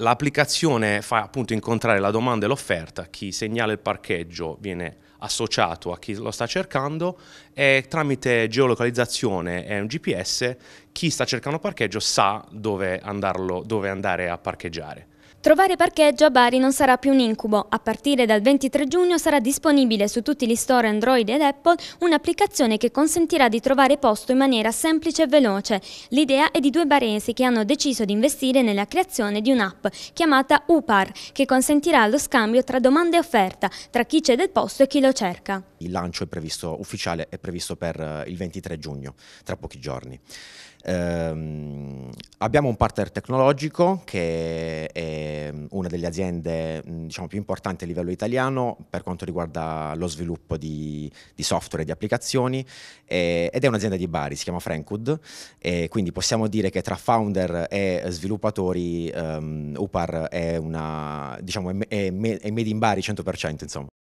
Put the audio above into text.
L'applicazione fa appunto incontrare la domanda e l'offerta, chi segnala il parcheggio viene associato a chi lo sta cercando e tramite geolocalizzazione e un GPS chi sta cercando parcheggio sa dove, andarlo, dove andare a parcheggiare. Trovare parcheggio a Bari non sarà più un incubo. A partire dal 23 giugno sarà disponibile su tutti gli store Android ed Apple un'applicazione che consentirà di trovare posto in maniera semplice e veloce. L'idea è di due baresi che hanno deciso di investire nella creazione di un'app chiamata UPAR che consentirà lo scambio tra domanda e offerta, tra chi c'è del posto e chi lo cerca. Il lancio è previsto, ufficiale è previsto per eh, il 23 giugno, tra pochi giorni. Ehm Abbiamo un partner tecnologico che è mm, una delle aziende mm, diciamo, più importanti a livello italiano per quanto riguarda lo sviluppo di, di software e di applicazioni eh, ed è un'azienda di Bari, si chiama Frankwood eh, quindi possiamo dire che tra founder e sviluppatori ehm, Upar è, una, diciamo, è, è, è made in Bari 100%. Insomma.